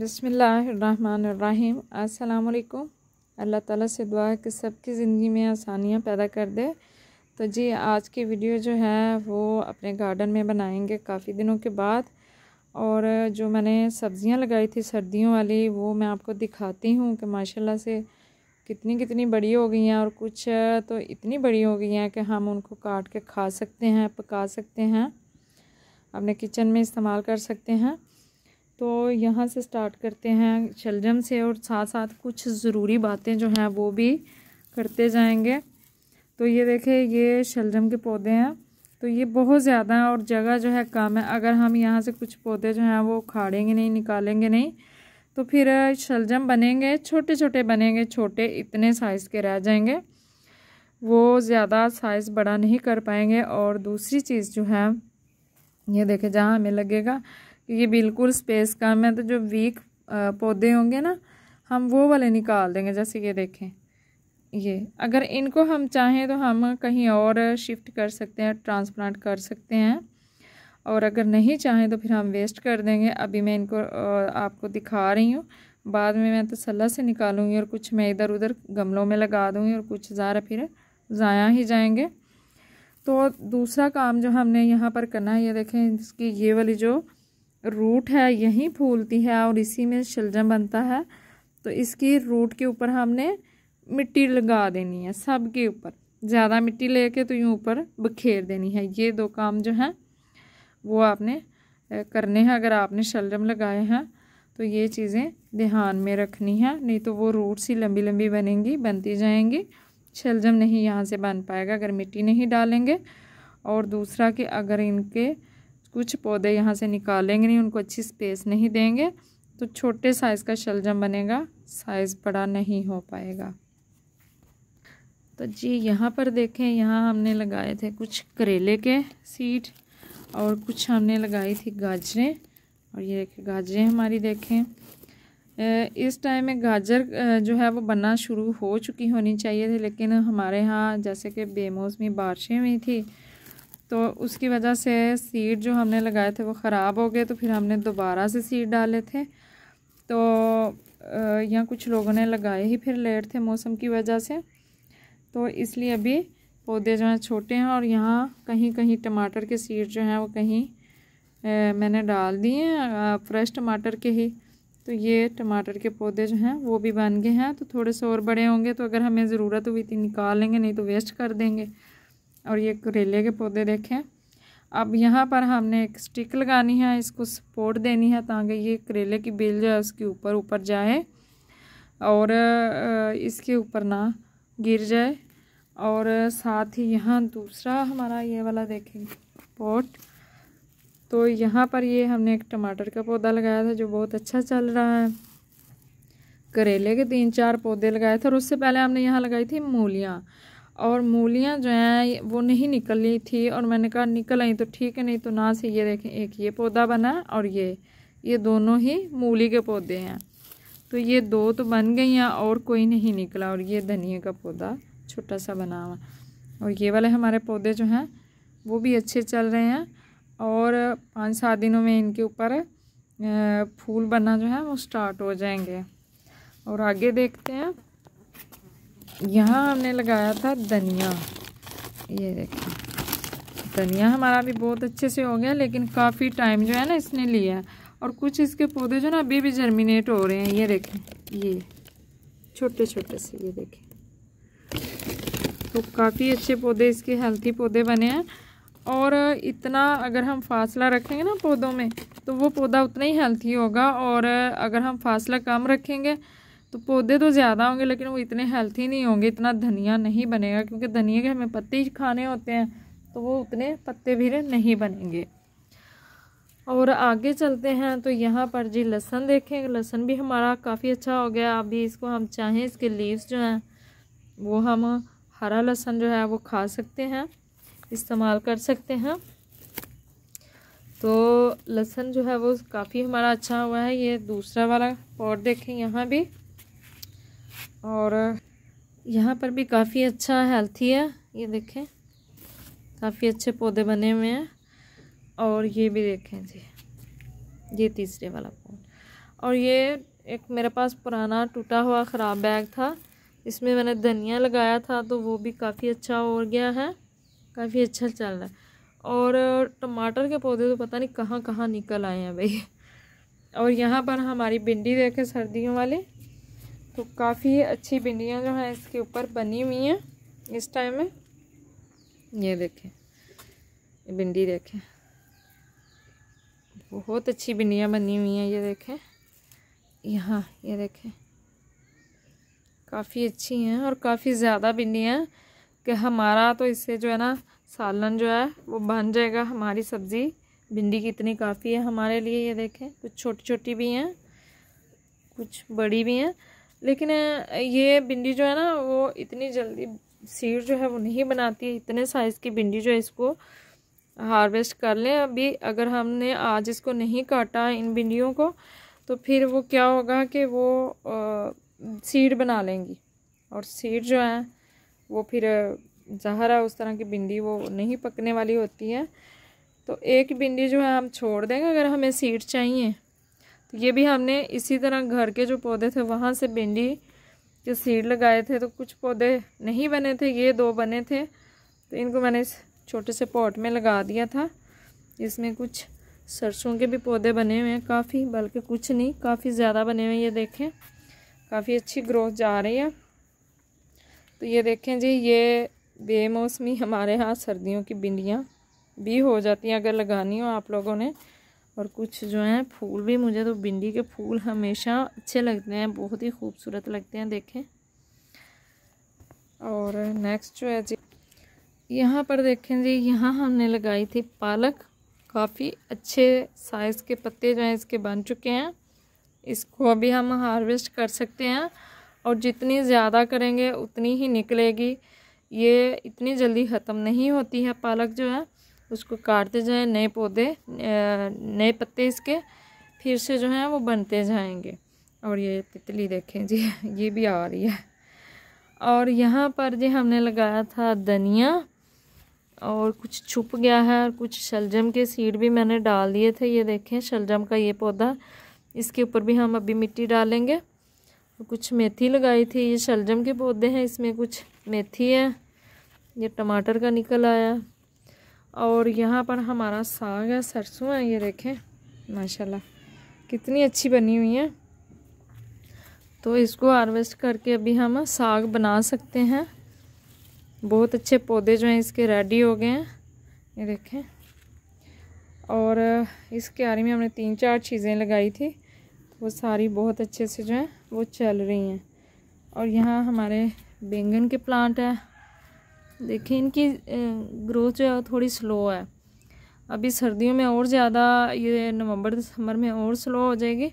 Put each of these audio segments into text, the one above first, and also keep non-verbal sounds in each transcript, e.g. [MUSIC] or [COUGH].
बसमीम अस्सलाम अल्लाह ताला से दुआ है कि सबकी ज़िंदगी में आसानियाँ पैदा कर दे तो जी आज की वीडियो जो है वो अपने गार्डन में बनाएंगे काफ़ी दिनों के बाद और जो मैंने सब्ज़ियाँ लगाई थी सर्दियों वाली वो मैं आपको दिखाती हूँ कि माशाल्लाह से कितनी कितनी बड़ी हो गई हैं और कुछ तो इतनी बड़ी हो गई हैं कि हम उनको काट के खा सकते हैं पका सकते हैं अपने किचन में इस्तेमाल कर सकते हैं तो यहाँ से स्टार्ट करते हैं शलजम से और साथ साथ कुछ ज़रूरी बातें जो हैं वो भी करते जाएंगे तो ये देखें ये शलजम के पौधे हैं तो ये बहुत ज़्यादा हैं और जगह जो है कम है अगर हम यहाँ से कुछ पौधे जो हैं वो उखाड़ेंगे नहीं निकालेंगे नहीं तो फिर शलजम बनेंगे छोटे छोटे बनेंगे छोटे इतने साइज़ के रह जाएंगे वो ज़्यादा साइज़ बड़ा नहीं कर पाएंगे और दूसरी चीज़ जो है ये देखें जहाँ हमें लगेगा ये बिल्कुल स्पेस कम है तो जो वीक पौधे होंगे ना हम वो वाले निकाल देंगे जैसे ये देखें ये अगर इनको हम चाहें तो हम कहीं और शिफ्ट कर सकते हैं ट्रांसप्लांट कर सकते हैं और अगर नहीं चाहें तो फिर हम वेस्ट कर देंगे अभी मैं इनको आपको दिखा रही हूँ बाद में मैं तो सलाह से निकालूंगी और कुछ मैं इधर उधर गमलों में लगा दूंगी और कुछ ज़ारा फिर ज़ाया ही जाएंगे तो दूसरा काम जो हमने यहाँ पर करना है ये देखें इसकी ये वाली जो रूट है यहीं फूलती है और इसी में शलजम बनता है तो इसकी रूट के ऊपर हमने मिट्टी लगा देनी है सब के ऊपर ज़्यादा मिट्टी लेके तो यूँ ऊपर बखेर देनी है ये दो काम जो हैं वो आपने करने हैं अगर आपने शलजम लगाए हैं तो ये चीज़ें ध्यान में रखनी है नहीं तो वो रूट सी लंबी लंबी बनेंगी बनती जाएंगी शलजम नहीं यहाँ से बन पाएगा अगर मिट्टी नहीं डालेंगे और दूसरा कि अगर इनके कुछ पौधे यहाँ से निकालेंगे नहीं उनको अच्छी स्पेस नहीं देंगे तो छोटे साइज़ का शलजम बनेगा साइज़ बड़ा नहीं हो पाएगा तो जी यहाँ पर देखें यहाँ हमने लगाए थे कुछ करेले के सीड और कुछ हमने लगाई थी गाजरें और ये देखें गाजरें हमारी देखें इस टाइम में गाजर जो है वो बनना शुरू हो चुकी होनी चाहिए थी लेकिन हमारे यहाँ जैसे कि बेमौसमी बारिशें हुई थी तो उसकी वजह से सीड जो हमने लगाए थे वो ख़राब हो गए तो फिर हमने दोबारा से सीड डाले थे तो यहाँ कुछ लोगों ने लगाए ही फिर लेट थे मौसम की वजह से तो इसलिए अभी पौधे जो हैं छोटे हैं और यहाँ कहीं कहीं टमाटर के सीड जो हैं वो कहीं ए, मैंने डाल दिए हैं फ्रेश टमाटर के ही तो ये टमाटर के पौधे जो हैं वो भी बन गए हैं तो थोड़े से और बड़े होंगे तो अगर हमें ज़रूरत हुई थी तो निकाल लेंगे नहीं तो वेस्ट कर देंगे और ये करेले के पौधे देखें अब यहाँ पर हमने एक स्टिक लगानी है इसको सपोर्ट देनी है ताकि ये करेले की बेल जो है उसके ऊपर ऊपर जाए और इसके ऊपर ना गिर जाए और साथ ही यहाँ दूसरा हमारा ये वाला देखें पॉट तो यहाँ पर ये हमने एक टमाटर का पौधा लगाया था जो बहुत अच्छा चल रहा है करेले के तीन चार पौधे लगाए थे और उससे पहले हमने यहाँ लगाई थी मूलियाँ और मूलियाँ जो हैं वो नहीं निकली थी और मैंने कहा निकल आई तो ठीक है नहीं तो ना से ये देखें एक ये पौधा बना और ये ये दोनों ही मूली के पौधे हैं तो ये दो तो बन गई हैं और कोई नहीं निकला और ये धनिया का पौधा छोटा सा बना हुआ और ये वाले हमारे पौधे जो हैं वो भी अच्छे चल रहे हैं और पाँच सात दिनों में इनके ऊपर फूल बनना जो है वो स्टार्ट हो जाएंगे और आगे देखते हैं यहाँ हमने लगाया था धनिया ये देखिए धनिया हमारा भी बहुत अच्छे से हो गया लेकिन काफ़ी टाइम जो है ना इसने लिया और कुछ इसके पौधे जो ना अभी भी जर्मिनेट हो रहे हैं ये देखें ये छोटे छोटे से ये देखें तो काफ़ी अच्छे पौधे इसके हेल्थी पौधे बने हैं और इतना अगर हम फासला रखेंगे ना पौधों में तो वो पौधा उतना ही हेल्थी होगा और अगर हम फासला कम रखेंगे तो पौधे तो ज़्यादा होंगे लेकिन वो इतने हेल्थी नहीं होंगे इतना धनिया नहीं बनेगा क्योंकि धनिया के हमें पत्ते ही खाने होते हैं तो वो उतने पत्ते भी नहीं बनेंगे और आगे चलते हैं तो यहाँ पर जी लहसन देखें लहसन भी हमारा काफ़ी अच्छा हो गया अभी इसको हम चाहें इसके लीव्स जो हैं वो हम हरा लहसन जो है वो खा सकते हैं इस्तेमाल कर सकते हैं तो लहसन जो है वो काफ़ी हमारा अच्छा हुआ है ये दूसरा वाला पॉट देखें यहाँ भी और यहाँ पर भी काफ़ी अच्छा हेल्थी है ये देखें काफ़ी अच्छे पौधे बने हुए हैं और ये भी देखें जी ये तीसरे वाला पौधा और ये एक मेरे पास पुराना टूटा हुआ ख़राब बैग था इसमें मैंने धनिया लगाया था तो वो भी काफ़ी अच्छा हो गया है काफ़ी अच्छा चल रहा है और टमाटर के पौधे तो पता नहीं कहाँ कहाँ निकल आए हैं भाई और यहाँ पर हमारी भिंडी देखें सर्दियों वाली तो काफ़ी अच्छी भिंडियाँ जो हैं इसके ऊपर बनी हुई हैं इस टाइम में ये देखें भिंडी देखें बहुत अच्छी भिंडियाँ बनी हुई हैं ये देखें यहाँ ये देखें काफ़ी अच्छी हैं और काफ़ी ज़्यादा भिंडियाँ कि हमारा तो इससे जो है ना सालन जो है वो बन जाएगा हमारी सब्ज़ी भिंडी की इतनी काफ़ी है हमारे लिए ये देखें कुछ छोटी छोटी भी हैं कुछ बड़ी भी हैं लेकिन ये भिंडी जो है ना वो इतनी जल्दी सीड जो है वो नहीं बनाती है इतने साइज़ की बिंदी जो है इसको हार्वेस्ट कर लें अभी अगर हमने आज इसको नहीं काटा इन बिंदियों को तो फिर वो क्या होगा कि वो सीड बना लेंगी और सीड जो है वो फिर जहर है उस तरह की बिंदी वो नहीं पकने वाली होती है तो एक बिंदी जो है हम छोड़ देंगे अगर हमें सीड चाहिए तो ये भी हमने इसी तरह घर के जो पौधे थे वहाँ से भिंडी के सीड लगाए थे तो कुछ पौधे नहीं बने थे ये दो बने थे तो इनको मैंने इस छोटे से पॉट में लगा दिया था इसमें कुछ सरसों के भी पौधे बने हुए हैं काफ़ी बल्कि कुछ नहीं काफ़ी ज़्यादा बने हुए हैं ये देखें काफ़ी अच्छी ग्रोथ जा रही है तो ये देखें जी ये बेमौसमी हमारे यहाँ सर्दियों की भिंडियाँ भी हो जाती हैं अगर लगानी हो आप लोगों ने और कुछ जो हैं फूल भी मुझे तो भिंडी के फूल हमेशा अच्छे लगते हैं बहुत ही खूबसूरत लगते हैं देखें और नेक्स्ट जो है जी यहाँ पर देखें जी यहाँ हमने लगाई थी पालक काफ़ी अच्छे साइज़ के पत्ते जो हैं इसके बन चुके हैं इसको अभी हम हार्वेस्ट कर सकते हैं और जितनी ज़्यादा करेंगे उतनी ही निकलेगी ये इतनी जल्दी ख़त्म नहीं होती है पालक जो है उसको काटते जाएँ नए पौधे नए पत्ते इसके फिर से जो है वो बनते जाएंगे और ये तितली देखें जी [LAUGHS] ये भी आ रही है और यहाँ पर जी हमने लगाया था धनिया और कुछ छुप गया है और कुछ शलजम के सीड भी मैंने डाल दिए थे ये देखें शलजम का ये पौधा इसके ऊपर भी हम अभी मिट्टी डालेंगे कुछ मेथी लगाई थी ये शलजम के पौधे हैं इसमें कुछ मेथी है ये टमाटर का निकल आया और यहाँ पर हमारा साग है सरसों है ये देखें माशाल्लाह कितनी अच्छी बनी हुई है तो इसको हार्वेस्ट करके अभी हम साग बना सकते हैं बहुत अच्छे पौधे जो हैं इसके रेडी हो गए हैं ये देखें और इस क्यारी में हमने तीन चार चीज़ें लगाई थी तो वो सारी बहुत अच्छे से जो हैं वो चल रही हैं और यहाँ हमारे बैंगन के प्लांट है देखिए इनकी ग्रोथ जो है थोड़ी स्लो है अभी सर्दियों में और ज़्यादा ये नवंबर दिसंबर में और स्लो हो जाएगी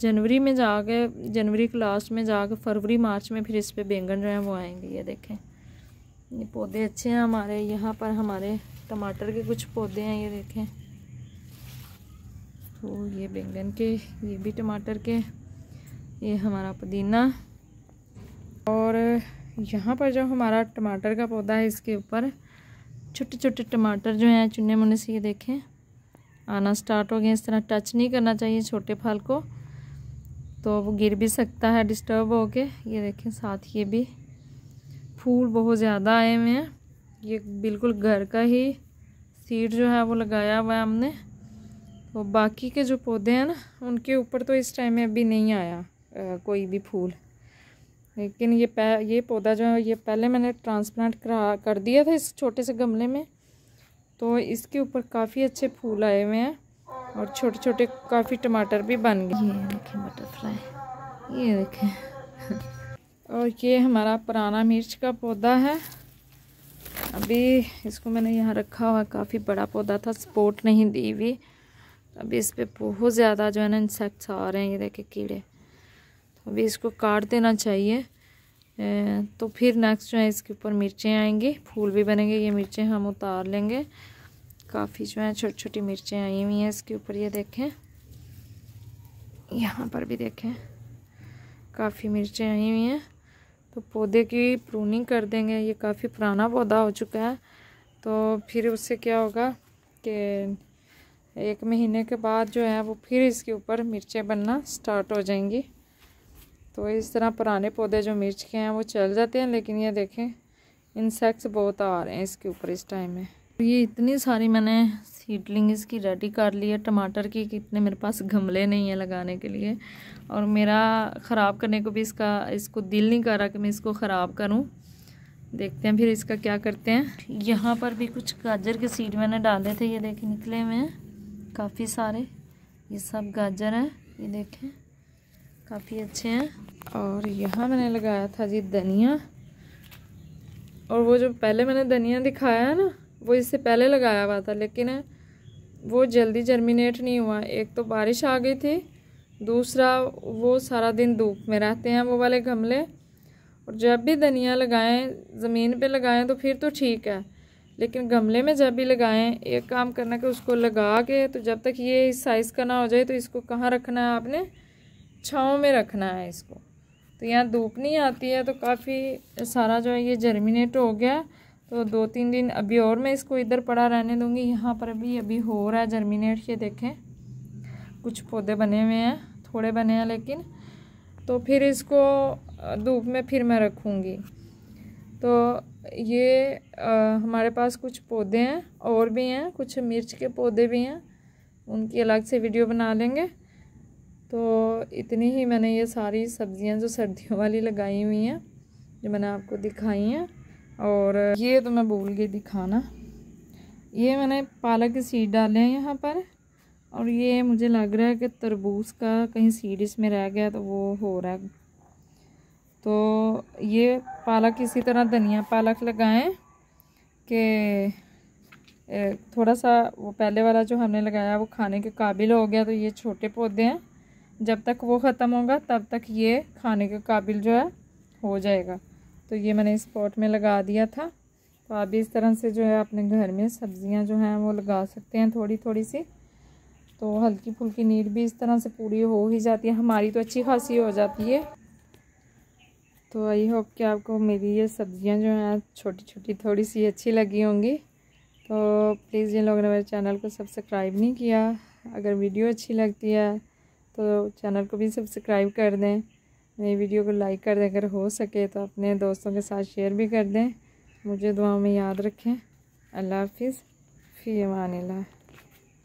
जनवरी में जाके जनवरी के लास्ट में जाके फरवरी मार्च में फिर इस पर बैंगन जो हैं वो आएंगे ये देखें ये पौधे अच्छे हैं हमारे यहाँ पर हमारे टमाटर के कुछ पौधे हैं ये देखें तो ये बैंगन के ये भी टमाटर के ये हमारा पुदीना और यहाँ पर जो हमारा टमाटर का पौधा है इसके ऊपर छोटे छोटे टमाटर जो हैं चुने मुने से ये देखें आना स्टार्ट हो गया इस तरह टच नहीं करना चाहिए छोटे फल को तो वो गिर भी सकता है डिस्टर्ब हो के ये देखें साथ ये भी फूल बहुत ज़्यादा आए हुए हैं ये बिल्कुल घर का ही सीड जो है वो लगाया हुआ है हमने तो बाकी के जो पौधे हैं ना उनके ऊपर तो इस टाइम में अभी नहीं आया आ, कोई भी फूल लेकिन ये पै ये पौधा जो है ये पहले मैंने ट्रांसप्लांट करा कर दिया था इस छोटे से गमले में तो इसके ऊपर काफ़ी अच्छे फूल आए हुए हैं और छोटे छोटे काफ़ी टमाटर भी बन गए ये देखें बटरफ्लाई ये देखें और ये हमारा पुराना मिर्च का पौधा है अभी इसको मैंने यहाँ रखा हुआ काफ़ी बड़ा पौधा था सपोर्ट नहीं दी हुई अभी इस पर बहुत ज़्यादा जो है ना इंसेक्ट्स आ रहे हैं ये देखे कीड़े अभी इसको काट देना चाहिए तो फिर नेक्स्ट जो है इसके ऊपर मिर्चें आएंगी फूल भी बनेंगे ये मिर्चें हम उतार लेंगे काफ़ी जो है छोटी छोटी मिर्चें आई हुई हैं इसके ऊपर ये देखें यहाँ पर भी देखें काफ़ी मिर्चें आई हुई हैं तो पौधे की प्रूनिंग कर देंगे ये काफ़ी पुराना पौधा हो चुका है तो फिर उससे क्या होगा कि एक महीने के बाद जो है वो फिर इसके ऊपर मिर्चें बनना स्टार्ट हो जाएंगी तो इस तरह पुराने पौधे जो मिर्च के हैं वो चल जाते हैं लेकिन ये देखें इंसेक्ट्स बहुत आ रहे हैं इसके ऊपर इस टाइम में तो ये इतनी सारी मैंने सीडलिंग इसकी रेडी कर ली है टमाटर की कितने मेरे पास गमले नहीं है लगाने के लिए और मेरा ख़राब करने को भी इसका इसको दिल नहीं कर रहा कि मैं इसको ख़राब करूँ देखते हैं फिर इसका क्या करते हैं यहाँ पर भी कुछ गाजर के सीड मैंने डाले थे ये देखें निकले हुए हैं काफ़ी सारे ये सब गाजर हैं ये देखें काफ़ी अच्छे हैं और यहाँ मैंने लगाया था जी धनिया और वो जो पहले मैंने धनिया दिखाया है ना वो इससे पहले लगाया हुआ था लेकिन वो जल्दी जर्मिनेट नहीं हुआ एक तो बारिश आ गई थी दूसरा वो सारा दिन धूप में रहते हैं वो वाले गमले और जब भी धनिया लगाएं ज़मीन पे लगाएं तो फिर तो ठीक है लेकिन गमले में जब भी लगाएं एक काम करना कि उसको लगा के तो जब तक ये इस साइज़ का ना हो जाए तो इसको कहाँ रखना है आपने छाँव में रखना है इसको तो यहाँ धूप नहीं आती है तो काफ़ी सारा जो है ये जर्मिनेट हो गया तो दो तीन दिन अभी और मैं इसको इधर पड़ा रहने दूँगी यहाँ पर भी अभी हो रहा है जर्मिनेट ये देखें कुछ पौधे बने हुए हैं थोड़े बने हैं लेकिन तो फिर इसको धूप में फिर मैं रखूँगी तो ये आ, हमारे पास कुछ पौधे हैं और भी हैं कुछ मिर्च के पौधे भी हैं उनकी अलग से वीडियो बना लेंगे तो इतनी ही मैंने ये सारी सब्ज़ियाँ जो सर्दियों वाली लगाई हुई हैं जो मैंने आपको दिखाई हैं और ये तो मैं भूल गई दिखाना ये मैंने पालक सीड डाले हैं यहाँ पर और ये मुझे लग रहा है कि तरबूज का कहीं सीड इसमें रह गया तो वो हो रहा है तो ये पालक इसी तरह धनिया पालक लगाएं कि थोड़ा सा वो पहले वाला जो हमने लगाया वो खाने के काबिल हो गया तो ये छोटे पौधे हैं जब तक वो ख़त्म होगा तब तक ये खाने के काबिल जो है हो जाएगा तो ये मैंने इस पॉट में लगा दिया था तो आप भी इस तरह से जो है अपने घर में सब्जियां जो हैं वो लगा सकते हैं थोड़ी थोड़ी सी तो हल्की फुल्की नीड भी इस तरह से पूरी हो ही जाती है हमारी तो अच्छी खासी हो जाती है तो आई होप कि आपको मेरी ये सब्जियां जो हैं छोटी छोटी थोड़ी सी अच्छी लगी होंगी तो प्लीज़ जिन लोगों ने मेरे चैनल को सब्सक्राइब नहीं किया अगर वीडियो अच्छी लगती है तो चैनल को भी सब्सक्राइब कर दें मेरी वीडियो को लाइक कर दें अगर हो सके तो अपने दोस्तों के साथ शेयर भी कर दें मुझे दुआ में याद रखें अल्लाह हाफिज़ फ़ी अमान